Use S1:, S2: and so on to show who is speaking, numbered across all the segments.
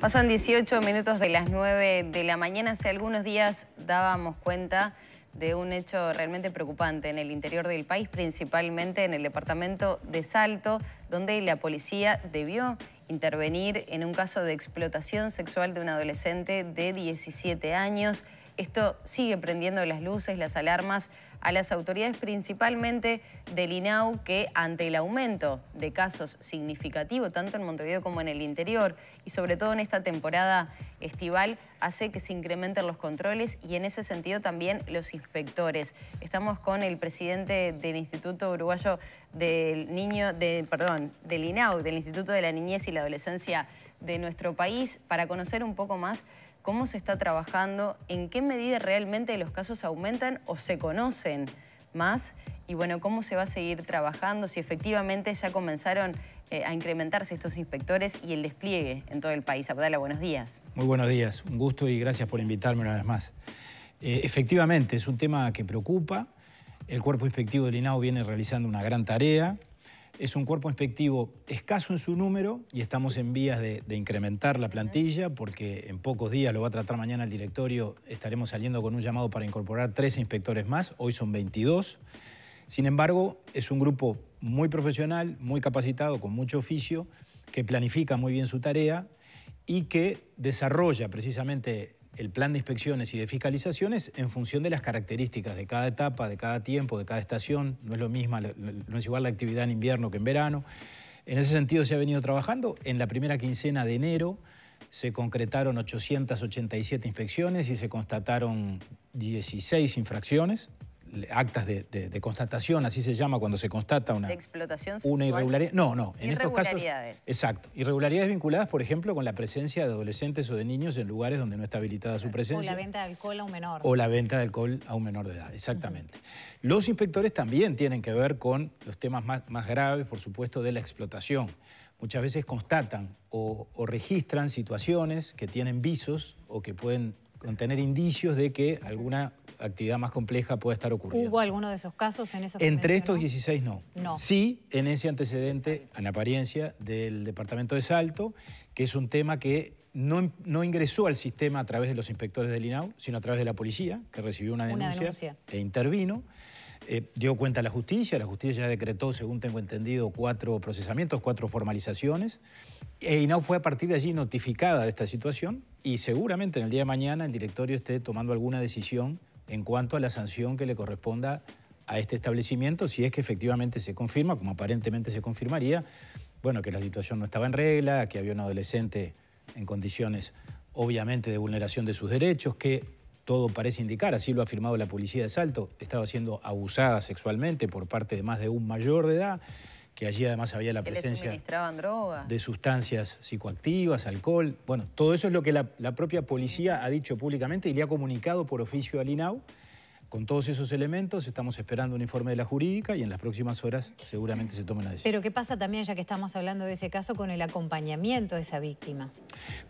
S1: Pasan 18 minutos de las 9 de la mañana. Hace algunos días dábamos cuenta de un hecho realmente preocupante en el interior del país, principalmente en el departamento de Salto, donde la policía debió intervenir en un caso de explotación sexual de un adolescente de 17 años. Esto sigue prendiendo las luces, las alarmas a las autoridades principalmente del INAU que ante el aumento de casos significativo tanto en Montevideo como en el interior y sobre todo en esta temporada estival hace que se incrementen los controles y en ese sentido también los inspectores. Estamos con el presidente del Instituto Uruguayo del Niño, de, perdón, del INAU, del Instituto de la Niñez y la Adolescencia de nuestro país para conocer un poco más cómo se está trabajando, en qué medida realmente los casos aumentan o se conocen más y bueno, cómo se va a seguir trabajando, si efectivamente ya comenzaron eh, a incrementarse estos inspectores y el despliegue en todo el país. Abdala, buenos días.
S2: Muy buenos días, un gusto y gracias por invitarme una vez más. Eh, efectivamente, es un tema que preocupa. El cuerpo inspectivo del INAO viene realizando una gran tarea. Es un cuerpo inspectivo escaso en su número y estamos en vías de, incrementar la plantilla porque en pocos días, lo va a tratar mañana el directorio, estaremos saliendo con un llamado para incorporar tres inspectores más, hoy son 22. Sin embargo, es un grupo muy profesional, muy capacitado, con mucho oficio, que planifica muy bien su tarea y que desarrolla precisamente el plan de inspecciones y de fiscalizaciones en función de las características de cada etapa, de cada tiempo, de cada estación. No es lo mismo, no es igual la actividad en invierno que en verano. En ese sentido se ha venido trabajando. En la primera quincena de enero se concretaron 887 inspecciones y se constataron 16 infracciones actas de, constatación, así se llama cuando se constata una...
S1: explotación Una irregularidad.
S2: No, no. En Estos casos, exacto. Irregularidades vinculadas, por ejemplo, con la presencia de adolescentes o de niños en lugares donde no está habilitada su presencia. O la
S3: venta de alcohol a un menor. O la
S2: venta de alcohol a un menor de edad, exactamente. Los inspectores también tienen que ver con los temas más, graves, por supuesto, de la explotación muchas veces constatan o, o, registran situaciones que tienen visos o que pueden contener indicios de que alguna actividad más compleja puede estar ocurriendo.
S3: ¿Hubo alguno de esos casos en esos Entre estos
S2: 16 no. no. Sí, en ese antecedente, en apariencia, del departamento de Salto, que es un tema que no, no, ingresó al sistema a través de los inspectores del INAU, sino a través de la policía, que recibió una denuncia, e intervino. Eh, dio cuenta a la justicia, la justicia ya decretó, según tengo entendido, cuatro procesamientos, cuatro formalizaciones. E INAU fue a partir de allí notificada de esta situación y seguramente en el día de mañana el directorio esté tomando alguna decisión en cuanto a la sanción que le corresponda a este establecimiento, si es que efectivamente se confirma, como aparentemente se confirmaría, bueno, que la situación no estaba en regla, que había un adolescente en condiciones obviamente de vulneración de sus derechos, que todo parece indicar, así lo ha afirmado la policía de Salto, estaba siendo abusada sexualmente por parte de más de un mayor de edad que allí además había la presencia de sustancias psicoactivas, alcohol. Bueno, todo eso es lo que la, propia policía ha dicho públicamente y le ha comunicado por oficio al INAU. Con todos esos elementos estamos esperando un informe de la jurídica y en las próximas horas seguramente se tome la decisión.
S3: Pero ¿qué pasa también, ya que estamos hablando de ese caso, con el acompañamiento de esa víctima?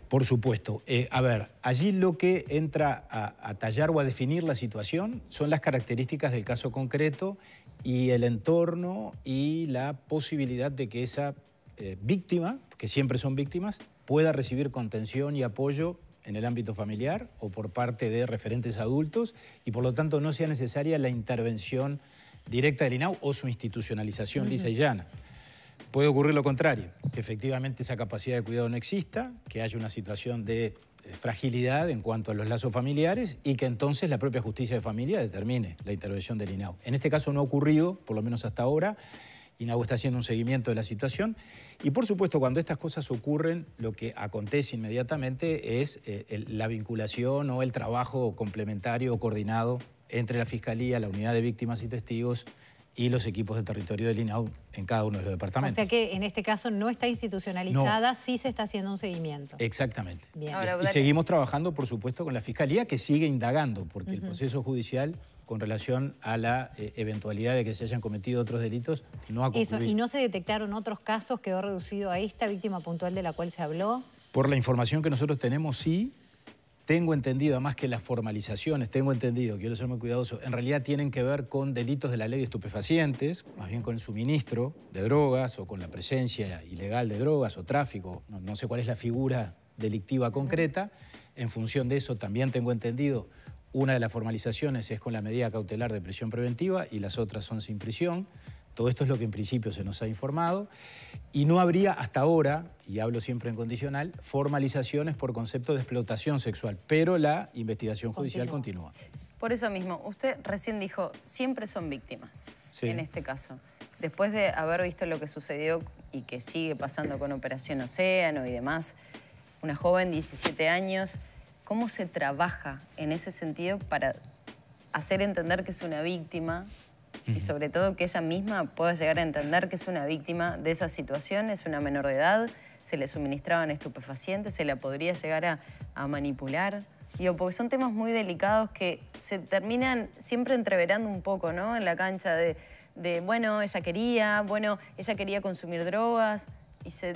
S2: Por supuesto. Eh, a ver, allí lo que entra a tallar o a definir la situación son las características del caso concreto y el entorno y la posibilidad de que esa eh, víctima, que siempre son víctimas, pueda recibir contención y apoyo en el ámbito familiar o por parte de referentes adultos y por lo tanto no sea necesaria la intervención directa del INAU o su institucionalización lisa y llana. Puede ocurrir lo contrario, que efectivamente esa capacidad de cuidado no exista, que haya una situación de fragilidad en cuanto a los lazos familiares y que entonces la propia justicia de familia determine la intervención del INAU. En este caso no ha ocurrido, por lo menos hasta ahora. INAU está haciendo un seguimiento de la situación y por supuesto cuando estas cosas ocurren lo que acontece inmediatamente es eh, la vinculación o el trabajo complementario o coordinado entre la Fiscalía, la Unidad de Víctimas y Testigos y los equipos de territorio del INAU en cada uno de los departamentos. O sea
S3: que en este caso no está institucionalizada, sí se está haciendo un seguimiento.
S2: Exactamente. y seguimos trabajando, por supuesto, con la Fiscalía, que sigue indagando, porque el proceso judicial con relación a la eh, eventualidad de que se hayan cometido otros delitos no ha concluido. ¿y no
S3: se detectaron otros casos? ¿Quedó reducido a esta víctima puntual de la cual se habló?
S2: Por la información que nosotros tenemos, sí, tengo entendido, además que las formalizaciones, tengo entendido, quiero ser muy cuidadoso, en realidad tienen que ver con delitos de la ley de estupefacientes, más bien con el suministro de drogas o con la presencia ilegal de drogas o tráfico, no, no sé cuál es la figura delictiva concreta. En función de eso, también tengo entendido, una de las formalizaciones es con la medida cautelar de prisión preventiva y las otras son sin prisión. Todo esto es lo que en principio se nos ha informado y no habría hasta ahora, y hablo siempre en condicional, formalizaciones por concepto de explotación sexual, pero la investigación judicial continúa.
S1: Por eso mismo, usted recién dijo, siempre son víctimas en este caso. Después de haber visto lo que sucedió y que sigue pasando con Operación Océano y demás, una joven, 17 años, ¿cómo se trabaja en ese sentido para hacer entender que es una víctima y sobre todo que ella misma pueda llegar a entender que es una víctima de esa situación, es una menor de edad, se le suministraban estupefacientes, se la podría llegar a, manipular. porque son temas muy delicados que se terminan siempre entreverando un poco, ¿no? En la cancha de, bueno, ella quería, bueno, ella quería consumir drogas y se,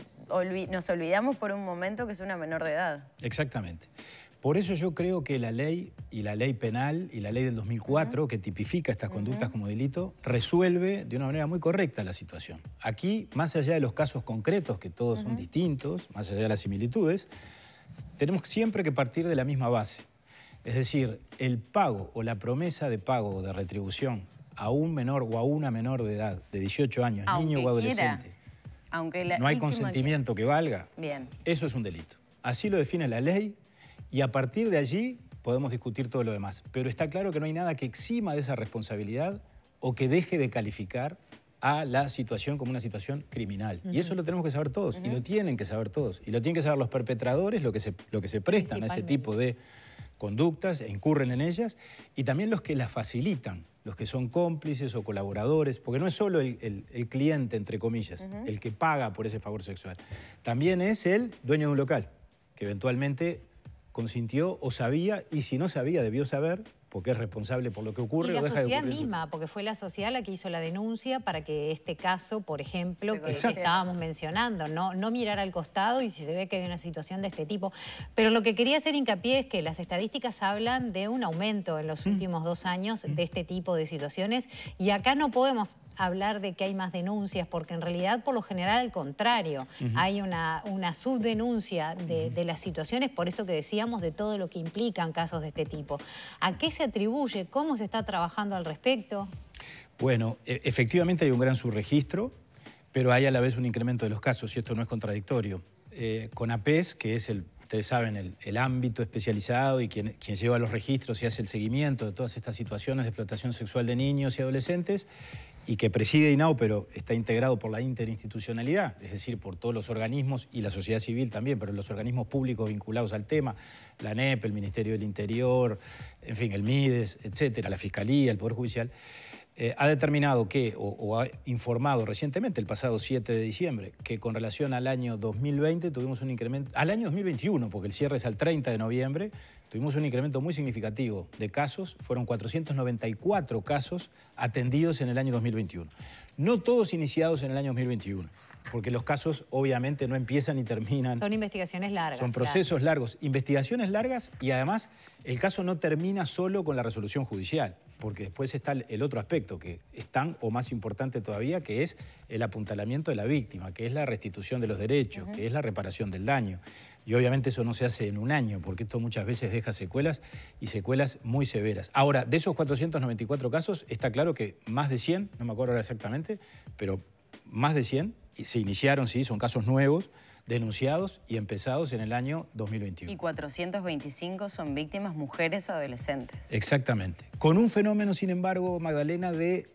S1: nos olvidamos por un momento que es una menor de edad.
S2: Exactamente. Por eso yo creo que la ley y la ley penal y la ley del 2004 que tipifica estas conductas como delito resuelve de una manera muy correcta la situación. Aquí, más allá de los casos concretos, que todos son distintos, más allá de las similitudes, tenemos siempre que partir de la misma base. Es decir, el pago o la promesa de pago o de retribución a un menor o a una menor de edad, de 18 años, niño o adolescente,
S1: Aunque no hay consentimiento que valga, Bien.
S2: eso es un delito. Así lo define la ley y a partir de allí podemos discutir todo lo demás. Pero está claro que no hay nada que exima de esa responsabilidad o que deje de calificar a la situación como una situación criminal. Y eso lo tenemos que saber todos, y lo tienen que saber todos. Y lo tienen que saber los perpetradores, lo que se, lo que se prestan a ese tipo de conductas, e incurren en ellas, y también los que las facilitan, los que son cómplices o colaboradores, porque no es solo el, cliente, entre comillas, el que paga por ese favor sexual, también es el dueño de un local, que eventualmente consintió o sabía, y si no sabía, debió saber, porque es responsable por lo que ocurre. Y la sociedad misma,
S3: porque fue la sociedad la que hizo la denuncia para que este caso, por ejemplo, que, estábamos mencionando, no, no mirar al costado y si se ve que hay una situación de este tipo. Pero lo que quería hacer hincapié es que las estadísticas hablan de un aumento en los mm. últimos dos años de mm. este tipo de situaciones y acá no podemos hablar de que hay más denuncias, porque en realidad por lo general al contrario, hay una, una subdenuncia de, las situaciones, por esto que decíamos, de todo lo que implican casos de este tipo. ¿A qué se atribuye? ¿Cómo se está trabajando al respecto?
S2: Bueno, e, efectivamente hay un gran subregistro, pero hay a la vez un incremento de los casos, y esto no es contradictorio. Eh, con APES, que es el ustedes saben, el, ámbito especializado y quien, lleva los registros y hace el seguimiento de todas estas situaciones de explotación sexual de niños y adolescentes, y que preside INAU, pero está integrado por la interinstitucionalidad, es decir, por todos los organismos y la sociedad civil también, pero los organismos públicos vinculados al tema, la NEP, el Ministerio del Interior, en fin, el MIDES, etcétera, la Fiscalía, el Poder Judicial. Eh, ha determinado que, o, ha informado recientemente, el pasado 7 de diciembre, que con relación al año 2020 tuvimos un incremento, al año 2021, porque el cierre es al 30 de noviembre, tuvimos un incremento muy significativo de casos, fueron 494 casos atendidos en el año 2021. No todos iniciados en el año 2021 porque los casos obviamente no empiezan ni terminan. Son
S3: investigaciones largas. Son procesos
S2: largos, investigaciones largas y además el caso no termina solo con la resolución judicial porque después está el otro aspecto que es tan o más importante todavía, que es el apuntalamiento de la víctima, que es la restitución de los derechos, que es la reparación del daño. Y obviamente eso no se hace en un año, porque esto muchas veces deja secuelas y secuelas muy severas. Ahora, de esos 494 casos, está claro que más de 100, no me acuerdo ahora exactamente, pero más de 100 se iniciaron, sí, son casos nuevos, denunciados y empezados en el año 2021.
S1: Y 425 son víctimas mujeres adolescentes.
S2: Exactamente. Con un fenómeno, sin embargo, Magdalena, de,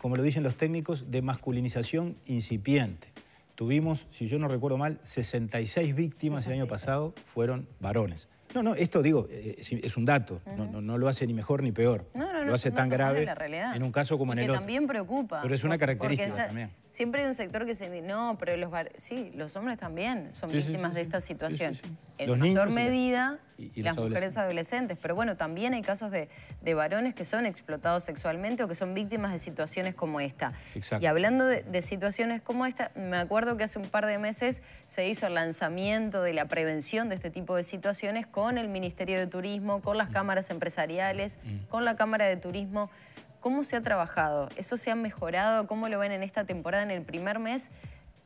S2: como lo dicen los técnicos, de masculinización incipiente. Tuvimos, si yo no recuerdo mal, 66 víctimas el año pasado fueron varones. No, no, esto digo, eh, es, un dato, no, lo hace ni mejor ni peor.
S1: No, no, lo hace tan grave en
S2: un caso como en el que también
S1: preocupa. Pero es una característica también. Siempre hay un sector que se dice, no, pero los, sí, los hombres también son víctimas de esta situación en mayor medida las mujeres adolescentes. Pero bueno, también hay casos de, varones que son explotados sexualmente o que son víctimas de situaciones como esta. Y hablando de, situaciones como esta, me acuerdo que hace un par de meses se hizo el lanzamiento de la prevención de este tipo de situaciones con el Ministerio de Turismo, con las mm. cámaras empresariales, mm. con la Cámara de Turismo. ¿Cómo se ha trabajado? ¿Eso se ha mejorado? ¿Cómo lo ven en esta temporada, en el primer mes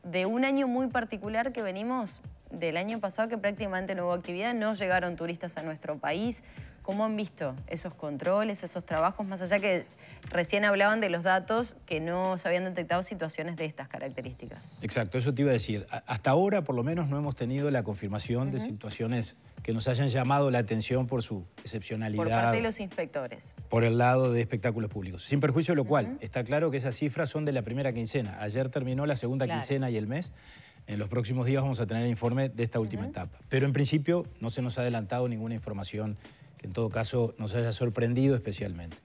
S1: de un año muy particular que venimos del año pasado que prácticamente no hubo actividad, no llegaron turistas a nuestro país. ¿Cómo han visto esos controles, esos trabajos, más allá que recién hablaban de los datos que no se habían detectado situaciones de estas características?
S2: Exacto, eso te iba a decir. Hasta ahora, por lo menos, no hemos tenido la confirmación de situaciones que nos hayan llamado la atención por su excepcionalidad. Por parte de los
S1: inspectores.
S2: Por el lado de espectáculos públicos. Sin perjuicio de lo cual, está claro que esas cifras son de la primera quincena. Ayer terminó la segunda quincena y el mes. En los próximos días vamos a tener el informe de esta última etapa. Pero en principio no se nos ha adelantado ninguna información que en todo caso nos haya sorprendido especialmente.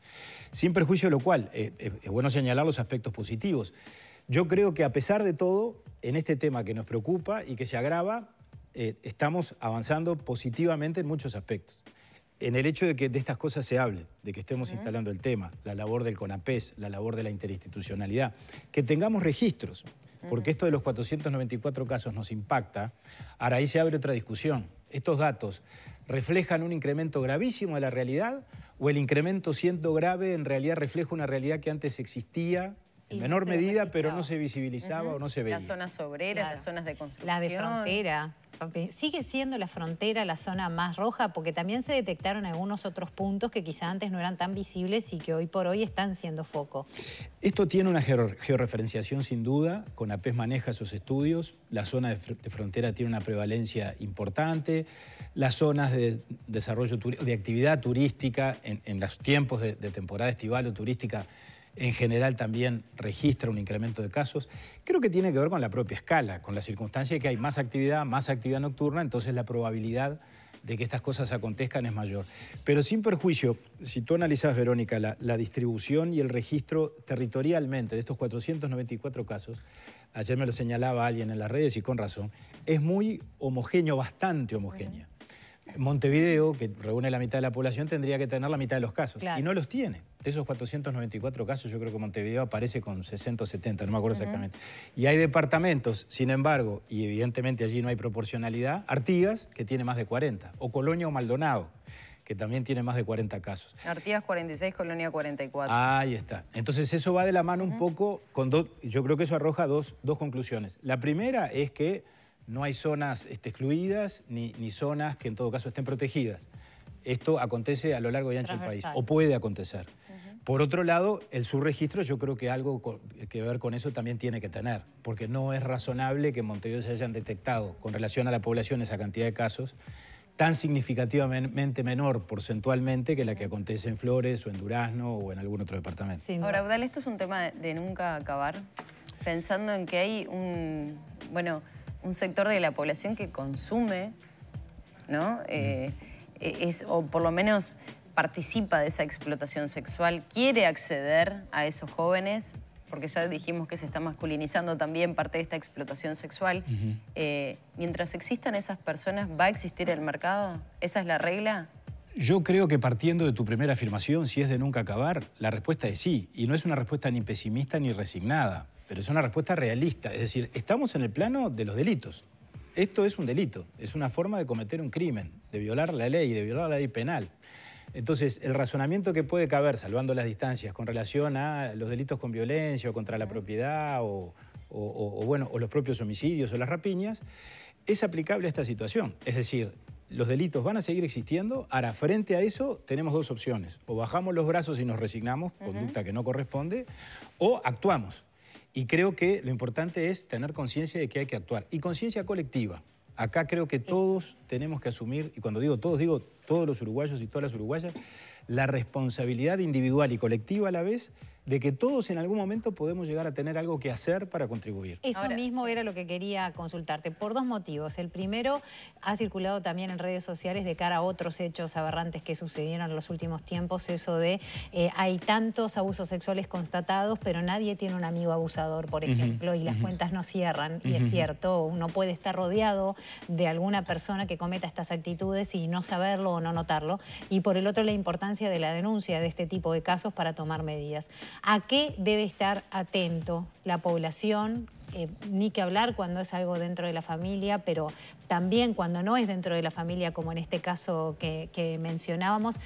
S2: Sin perjuicio de lo cual, eh, eh, es bueno señalar los aspectos positivos. Yo creo que a pesar de todo, en este tema que nos preocupa y que se agrava, eh, estamos avanzando positivamente en muchos aspectos. En el hecho de que de estas cosas se hable, de que estemos instalando el tema, la labor del CONAPES, la labor de la interinstitucionalidad, que tengamos registros, porque esto de los 494 casos nos impacta, ahora ahí se abre otra discusión. Estos datos reflejan un incremento gravísimo de la realidad o el incremento siendo grave en realidad refleja una realidad que antes existía en menor medida, pero no se visibilizaba o no se
S3: veía. Las
S1: zonas obreras, las zonas de construcción. La de frontera.
S3: ¿Sigue siendo la frontera la zona más roja? Porque también se detectaron algunos otros puntos que quizá antes no eran tan visibles y que hoy por hoy están siendo foco.
S2: Esto tiene una georreferenciación sin duda, CONAPES maneja sus estudios, la zona de, frontera tiene una prevalencia importante, las zonas de desarrollo de actividad turística en, los tiempos de temporada estival o turística en general también registra un incremento de casos, creo que tiene que ver con la propia escala, con la circunstancia de que hay más actividad, más actividad nocturna, entonces la probabilidad de que estas cosas acontezcan es mayor. Pero sin perjuicio, si tú analizas, Verónica, la, distribución y el registro territorialmente de estos 494 casos, ayer me lo señalaba alguien en las redes y con razón, es muy homogéneo, bastante homogéneo. Montevideo, que reúne la mitad de la población, tendría que tener la mitad de los casos y no los tiene. De esos 494 casos, yo creo que Montevideo aparece con 670, no me acuerdo exactamente. Y hay departamentos, sin embargo, y evidentemente allí no hay proporcionalidad, Artigas, que tiene más de 40, o Colonia o Maldonado que también tiene más de 40 casos.
S1: Artigas 46, Colonia 44. Ahí
S2: está. Entonces eso va de la mano un poco con dos, yo creo que eso arroja dos, dos conclusiones. La primera es que no hay zonas este, excluidas ni, ni, zonas que en todo caso estén protegidas. Esto acontece a lo largo y ancho del país, o puede acontecer. Por otro lado, el subregistro yo creo que algo que ver con eso también tiene que tener, porque no es razonable que en Montevideo se hayan detectado con relación a la población esa cantidad de casos tan significativamente menor porcentualmente que la que acontece en Flores o en Durazno o en algún otro departamento. Ahora,
S1: Udal, esto es un tema de nunca acabar, pensando en que hay un, bueno, un sector de la población que consume, ¿no? Eh, mm. eh, es, o por lo menos participa de esa explotación sexual quiere acceder a esos jóvenes, porque ya dijimos que se está masculinizando también parte de esta explotación sexual. Eh, mientras existan esas personas, ¿va a existir el mercado? ¿Esa es la regla?
S2: Yo creo que partiendo de tu primera afirmación, si es de nunca acabar, la respuesta es sí. Y no es una respuesta ni pesimista ni resignada, pero es una respuesta realista. Es decir, estamos en el plano de los delitos. Esto es un delito, es una forma de cometer un crimen, de violar la ley, de violar la ley penal. Entonces, el razonamiento que puede caber, salvando las distancias, con relación a los delitos con violencia o contra la propiedad o, los propios homicidios o las rapiñas, es aplicable a esta situación. Es decir, los delitos van a seguir existiendo. Ahora, frente a eso, tenemos dos opciones. O bajamos los brazos y nos resignamos, conducta que no corresponde, o actuamos. Y creo que lo importante es tener conciencia de que hay que actuar. Y conciencia colectiva. Acá creo que todos tenemos que asumir, y cuando digo todos, digo todos los uruguayos y todas las uruguayas, la responsabilidad individual y colectiva a la vez de que todos en algún momento podemos llegar a tener algo que hacer para contribuir.
S1: Eso
S3: mismo era lo que quería consultarte, por dos motivos. El primero, ha circulado también en redes sociales de cara a otros hechos aberrantes que sucedieron en los últimos tiempos, eso de eh, hay tantos abusos sexuales constatados, pero nadie tiene un amigo abusador, por ejemplo, y las cuentas no cierran. Y es cierto, uno puede estar rodeado de alguna persona que cometa estas actitudes y no saberlo o no notarlo. Y por el otro, la importancia de la denuncia de este tipo de casos para tomar medidas. ¿A qué debe estar atento la población? Eh, ni que hablar cuando es algo dentro de la familia, pero también cuando no es dentro de la familia, como en este caso que, mencionábamos,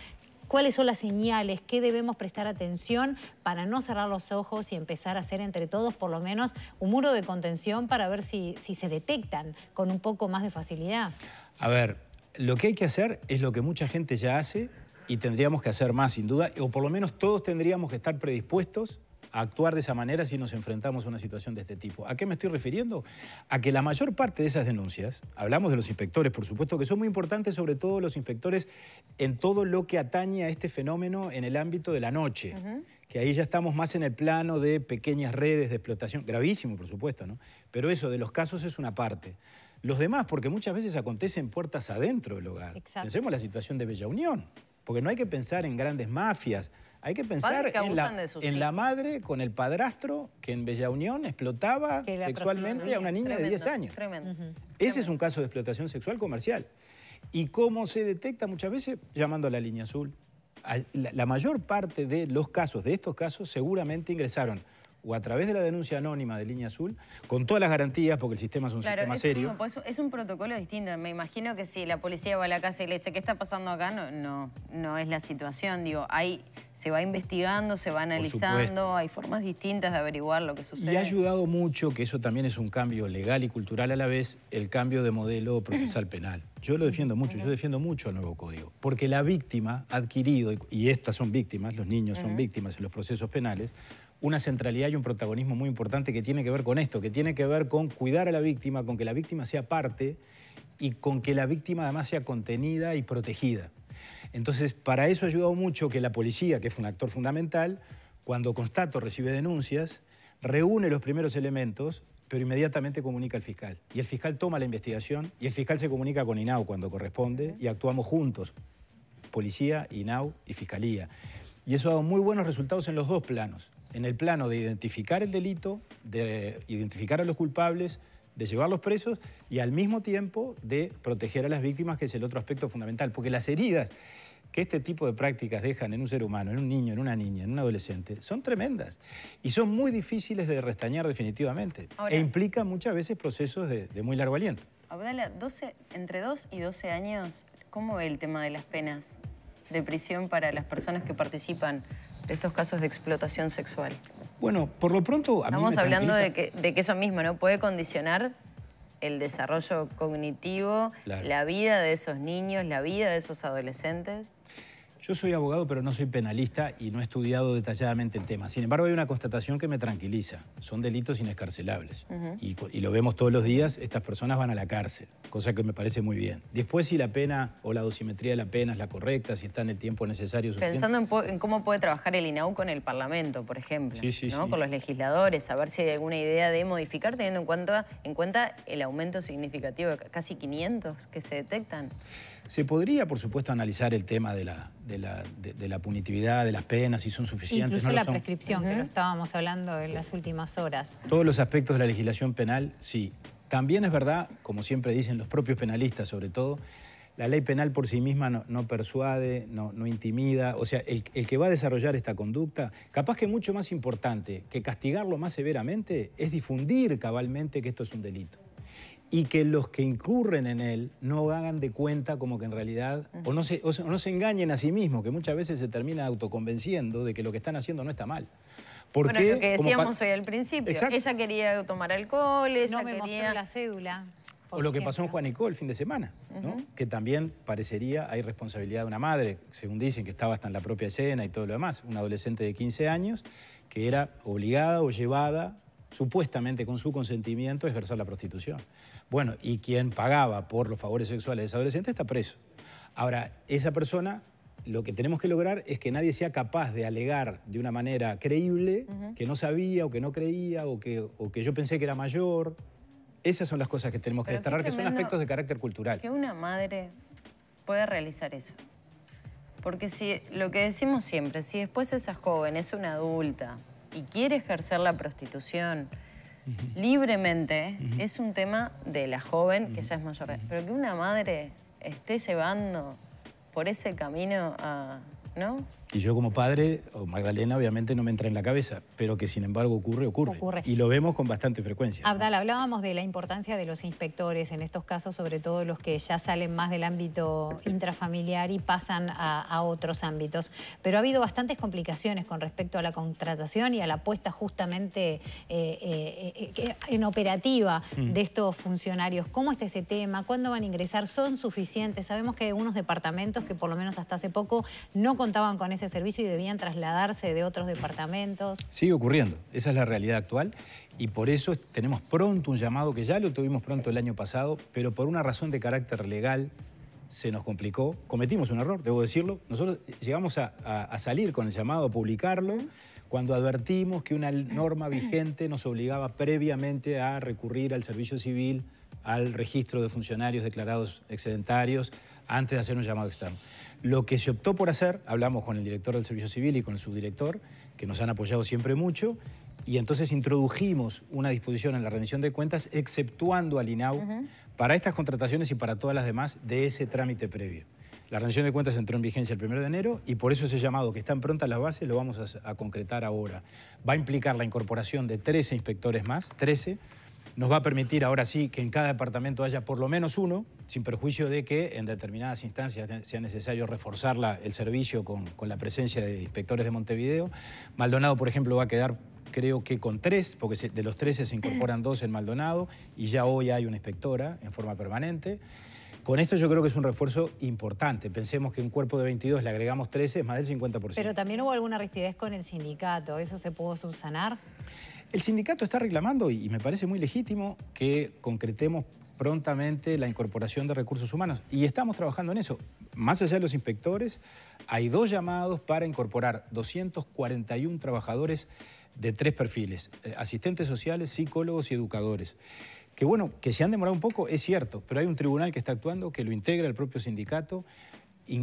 S3: cuáles son las señales, qué debemos prestar atención para no cerrar los ojos y empezar a hacer entre todos por lo menos un muro de contención para ver si, se detectan con un poco más de facilidad.
S2: A ver, lo que hay que hacer es lo que mucha gente ya hace y tendríamos que hacer más, sin duda, o por lo menos todos tendríamos que estar predispuestos a actuar de esa manera si nos enfrentamos a una situación de este tipo. ¿A qué me estoy refiriendo? A que la mayor parte de esas denuncias, hablamos de los inspectores, por supuesto, que son muy importantes, sobre todo los inspectores en todo lo que atañe a este fenómeno en el ámbito de la noche, que ahí ya estamos más en el plano de pequeñas redes de explotación, gravísimo, por supuesto, ¿no? Pero eso de los casos es una parte los demás, porque muchas veces acontecen puertas adentro del hogar. Pensemos la situación de Bella Unión. Porque no hay que pensar en grandes mafias, hay que pensar en, la, madre con el padrastro que en Bella Unión explotaba sexualmente a una niña de 10 años. Ese es un caso de explotación sexual comercial. ¿Y cómo se detecta muchas veces? Llamando a la línea azul. la mayor parte de los casos, de estos casos, seguramente ingresaron o a través de la denuncia anónima de Línea Azul, con todas las garantías, porque el sistema es un sistema serio.
S1: Pues, es un protocolo distinto. Me imagino que si la policía va a la casa y le dice, ¿qué está pasando acá? No, no, es la situación. Digo, ahí se va investigando, se va analizando, hay formas distintas de averiguar lo que sucede. Y ha
S2: ayudado mucho, que eso también es un cambio legal y cultural a la vez, el cambio de modelo procesal penal. Yo lo defiendo mucho, yo defiendo mucho el nuevo código, porque la víctima ha adquirido, y estas son víctimas, los niños son víctimas en los procesos penales, una centralidad y un protagonismo muy importante que tiene que ver con esto, que tiene que ver con cuidar a la víctima, con que la víctima sea parte y con que la víctima además sea contenida y protegida. Entonces, para eso ha ayudado mucho que la policía, que es un actor fundamental, cuando constato recibe denuncias, reúne los primeros elementos, pero inmediatamente comunica al fiscal. Y el fiscal toma la investigación y el fiscal se comunica con INAU cuando corresponde y actuamos juntos, policía, INAU y fiscalía. Y eso ha dado muy buenos resultados en los dos planos en el plano de identificar el delito, de identificar a los culpables, de llevarlos presos y al mismo tiempo de proteger a las víctimas, que es el otro aspecto fundamental, porque las heridas que este tipo de prácticas dejan en un ser humano, en un niño, en una niña, en un adolescente, son tremendas y son muy difíciles de restañar definitivamente e implica, muchas veces procesos de, muy largo aliento.
S1: Abdala, 12, entre 2 y 12 años, ¿cómo ve el tema de las penas de prisión para las personas que participan estos casos de explotación sexual? Bueno, por lo pronto... Estamos hablando de que, eso mismo, ¿no? Puede condicionar el desarrollo cognitivo, la vida de esos niños, la vida de esos adolescentes.
S2: Yo soy abogado, pero no soy penalista y no he estudiado detalladamente el tema. Sin embargo, hay una constatación que me tranquiliza. Son delitos inescarcelables. y, lo vemos todos los días, estas personas van a la cárcel, cosa que me parece muy bien. Después, si la pena o la dosimetría de la pena es la correcta, si está en el tiempo necesario. Pensando
S1: en, cómo puede trabajar el INAU con el Parlamento, por ejemplo, con los legisladores, a ver si hay alguna idea de modificar, teniendo en cuenta, en cuenta el aumento significativo casi 500 que se detectan.
S2: Se podría, por supuesto, analizar el tema de la, de la, punitividad, de las penas, si son suficientes. Incluso no la prescripción,
S3: que lo estábamos hablando en las últimas horas.
S2: Todos los aspectos de la legislación penal, sí. También es verdad, como siempre dicen los propios penalistas sobre todo, la ley penal por sí misma no, persuade, no, no, intimida. O sea, el, que va a desarrollar esta conducta, capaz que mucho más importante que castigarlo más severamente es difundir cabalmente que esto es un delito y que los que incurren en él no hagan de cuenta como que en realidad, o, no se, no se engañen a sí mismos, que muchas veces se termina autoconvenciendo de que lo que están haciendo no está mal.
S1: Porque, bueno, lo que decíamos hoy al principio, ella quería tomar alcohol, ella me quería... la cédula. O
S2: lo que pasó en Nicol el fin de semana, que también parecería hay responsabilidad de una madre, según dicen que estaba hasta en la propia escena y todo lo demás, una adolescente de 15 años que era obligada o llevada supuestamente con su consentimiento a ejercer la prostitución. Bueno, y quien pagaba por los favores sexuales de esa adolescente está preso. Ahora, esa persona, lo que tenemos que lograr es que nadie sea capaz de alegar de una manera creíble que no sabía o que no creía o que, o que yo pensé que era mayor. Esas son las cosas que tenemos que desterrar, que son aspectos de carácter cultural. Que
S1: una madre pueda realizar eso. Porque si lo que decimos siempre, si después esa joven es una adulta y quiere ejercer la prostitución, libremente, es un tema de la joven que ya es mayor. Pero que una madre esté llevando por ese camino a... ¿No?
S2: Y yo como padre, o Magdalena, obviamente no me entra en la cabeza, pero que sin embargo ocurre, ocurre. Y lo vemos con bastante frecuencia.
S1: Abdal, hablábamos
S3: de la importancia de los inspectores en estos casos, sobre todo los que ya salen más del ámbito intrafamiliar y pasan a, otros ámbitos. Pero ha habido bastantes complicaciones con respecto a la contratación y a la puesta justamente eh, eh, eh, en operativa mm. de estos funcionarios. ¿Cómo está ese tema? ¿Cuándo van a ingresar? ¿Son suficientes? Sabemos que hay unos departamentos que por lo menos hasta hace poco no contaban con ese servicio y debían trasladarse de otros departamentos.
S2: Sigue ocurriendo, esa es la realidad actual y por eso tenemos pronto un llamado que ya lo tuvimos pronto el año pasado, pero por una razón de carácter legal se nos complicó, cometimos un error, debo decirlo, nosotros llegamos a, salir con el llamado, a publicarlo, cuando advertimos que una norma vigente nos obligaba previamente a recurrir al servicio civil, al registro de funcionarios declarados excedentarios, antes de hacer un llamado externo. Lo que se optó por hacer, hablamos con el director del Servicio Civil y con el subdirector, que nos han apoyado siempre mucho, y entonces introdujimos una disposición en la rendición de cuentas exceptuando al INAU para estas contrataciones y para todas las demás de ese trámite previo. La rendición de cuentas entró en vigencia el 1 de enero y por eso ese llamado que está en pronta las bases lo vamos a, a concretar ahora. Va a implicar la incorporación de 13 inspectores más, 13. Nos va a permitir ahora sí que en cada departamento haya por lo menos uno, sin perjuicio de que en determinadas instancias sea necesario reforzar el servicio con, la presencia de inspectores de Montevideo. Maldonado, por ejemplo, va a quedar creo que con tres, porque de los 13 se incorporan dos en Maldonado y ya hoy hay una inspectora en forma permanente. Con esto yo creo que es un refuerzo importante. Pensemos que un cuerpo de 22 le agregamos 13, es más del 50%. Pero
S3: también hubo alguna rigidez con el sindicato, ¿eso se pudo subsanar?
S2: El sindicato está reclamando, y me parece muy legítimo, que concretemos prontamente la incorporación de recursos humanos. Y estamos trabajando en eso. Más allá de los inspectores, hay dos llamados para incorporar 241 trabajadores de tres perfiles, eh, asistentes sociales, psicólogos y educadores. Que bueno, que se han demorado un poco, es cierto, pero hay un tribunal que está actuando, que lo integra el propio sindicato,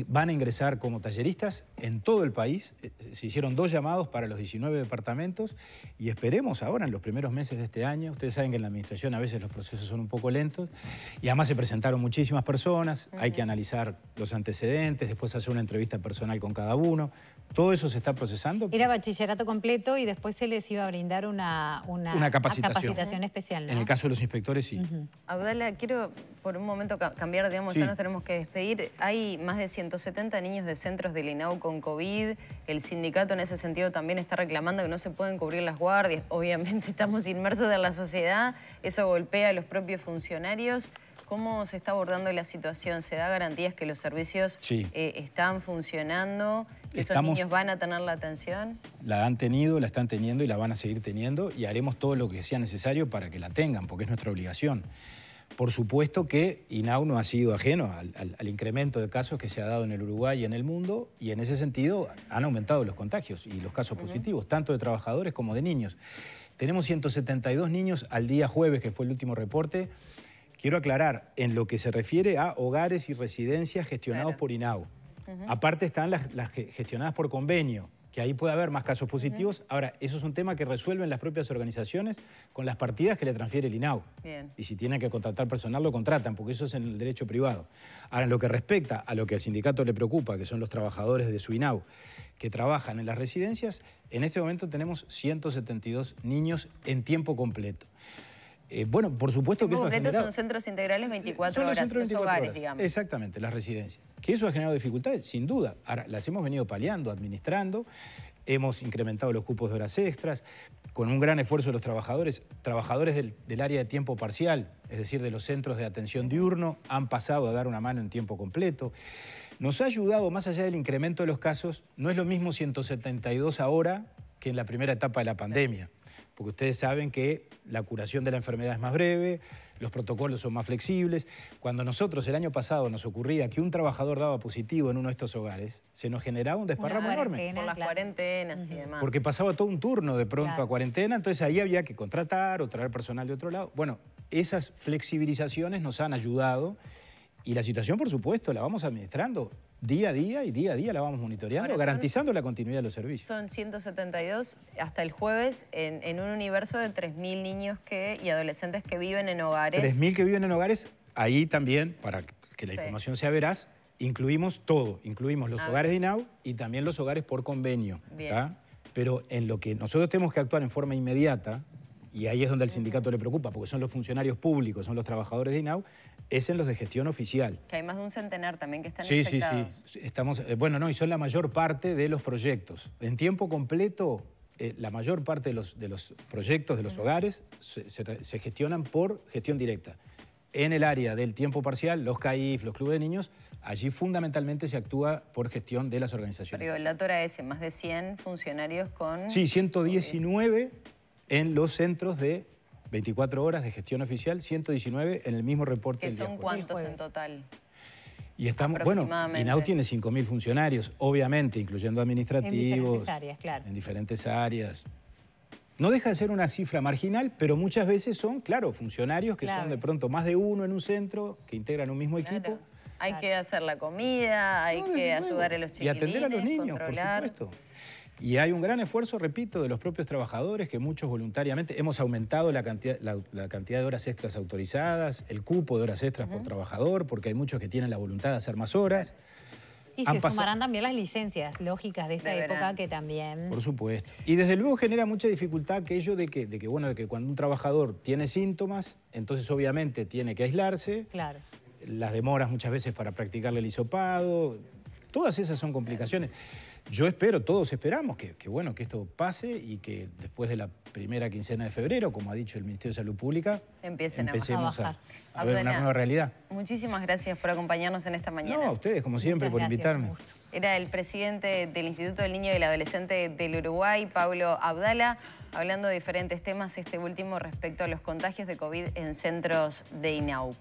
S2: van a ingresar como talleristas en todo el país. Eh, eh, se hicieron dos llamados para los 19 departamentos y esperemos ahora en los primeros meses de este año. Ustedes saben que en la administración a veces los procesos son un poco lentos y además se presentaron muchísimas personas. Hay que analizar los antecedentes, después hacer una entrevista personal con cada uno. Todo eso se está procesando.
S3: Era bachillerato completo y después se les iba a brindar una, una, capacitación. especial. En el
S2: caso de los inspectores,
S1: sí. quiero por un momento cambiar, digamos, ya nos tenemos que despedir. Hay más de 170 niños de centros del INAU con COVID. El sindicato en ese sentido también está reclamando que no se pueden cubrir las guardias. Obviamente estamos inmersos en la sociedad, eso golpea a los propios funcionarios. ¿Cómo se está abordando la situación? ¿Se da garantías que los servicios eh, están funcionando? ¿Esos niños van a tener la atención?
S2: La han tenido, la están teniendo y la van a seguir teniendo y haremos todo lo que sea necesario para que la tengan, porque es nuestra obligación. Por supuesto que INAU no ha sido ajeno al, incremento de casos que se ha dado en el Uruguay y en el mundo y en ese sentido han aumentado los contagios y los casos positivos, tanto de trabajadores como de niños. Tenemos 172 niños al día jueves, que fue el último reporte. Quiero aclarar, en lo que se refiere a hogares y residencias gestionados por INAU. Aparte están las gestionadas por convenio que ahí puede haber más casos positivos. Ahora, eso es un tema que resuelven las propias organizaciones con las partidas que le transfiere el INAU. Y si tienen que contratar personal, lo contratan, porque eso es en el derecho privado. Ahora, en lo que respecta a lo que al sindicato le preocupa, que son los trabajadores de su INAU, que trabajan en las residencias, en este momento tenemos 172 niños en tiempo completo. Eh, bueno, por supuesto que eso completo son
S1: centros integrales 24 horas, centros digamos.
S2: Exactamente, las residencias que eso ha generado dificultades, sin duda. Ahora, las hemos venido paliando, administrando, hemos incrementado los cupos de horas extras, con un gran esfuerzo de los trabajadores, trabajadores del, del, área de tiempo parcial, es decir, de los centros de atención diurno, han pasado a dar una mano en tiempo completo. Nos ha ayudado, más allá del incremento de los casos, no es lo mismo 172 ahora que en la primera etapa de la pandemia, porque ustedes saben que la curación de la enfermedad es más breve, los protocolos son más flexibles. Cuando nosotros el año pasado nos ocurría que un trabajador daba positivo en uno de estos hogares, se nos generaba un desparramo
S1: enorme. Por las cuarentenas y demás. Porque
S2: pasaba todo un turno de pronto a cuarentena, entonces ahí había que contratar o traer personal de otro lado. Bueno, esas flexibilizaciones nos han ayudado y la situación, por supuesto, la vamos administrando día a día y día a día la vamos monitoreando, garantizando la continuidad de los servicios.
S1: Son 172 hasta el jueves en, un universo de 3.000 niños que, y adolescentes que viven en hogares.
S2: 3.000 que viven en hogares, ahí también, para que la información sea veraz, incluimos todo, incluimos los ah. hogares de INAU y también los hogares por convenio. Pero en lo que nosotros tenemos que actuar en forma inmediata, y ahí es donde al sindicato le preocupa, porque son los funcionarios públicos, son los trabajadores de INAU, es en los de gestión oficial.
S1: Que hay más de un centenar también que están sí, infectados.
S2: Sí, sí, Estamos, eh, bueno, no, y son la mayor parte de los proyectos. En tiempo completo, eh, la mayor parte de los, de los proyectos de los hogares se, gestionan por gestión directa. En el área del tiempo parcial, los CAIF, los clubes de niños, allí fundamentalmente se actúa por gestión de las organizaciones. Pero
S1: el dato era ese, más de 100 funcionarios con... Sí,
S2: 119 en los centros de 24 horas de gestión oficial, 119 en el mismo reporte. ¿Que son
S1: cuántos en total?
S2: Y estamos, bueno, INAU tiene 5.000 funcionarios, obviamente, incluyendo administrativos. En diferentes
S1: áreas, claro. En
S2: diferentes áreas. No deja de ser una cifra marginal, pero muchas veces son, claro, funcionarios que son de pronto más de uno en un centro, que integran un mismo equipo.
S1: Hay que hacer la comida, hay que ayudar a los chiquitines, Y atender a los niños, por supuesto.
S2: Y hay un gran esfuerzo, repito, de los propios trabajadores que muchos voluntariamente hemos aumentado la cantidad, la, cantidad de horas extras autorizadas, el cupo de horas extras por trabajador, porque hay muchos que tienen la voluntad de hacer más horas. Y se sumarán
S3: también las licencias lógicas de esta época que también... Por
S2: supuesto. Y desde luego genera mucha dificultad aquello de que, de que, bueno, de que cuando un trabajador tiene síntomas, entonces obviamente tiene que aislarse. Claro. Las demoras muchas veces para practicarle el hisopado. Todas esas son complicaciones. Yo espero, todos esperamos que, bueno, que esto pase y que después de la primera quincena de febrero, como ha dicho el Ministerio de Salud Pública,
S1: Empiecen empecemos a, bajar. a, ver una nueva realidad. Muchísimas gracias por acompañarnos en esta mañana. No, a
S2: ustedes, como siempre, por invitarme.
S1: Era el presidente del Instituto del Niño y el Adolescente del Uruguay, Pablo Abdala, hablando de diferentes temas, este último respecto a los contagios de COVID en centros de INAU.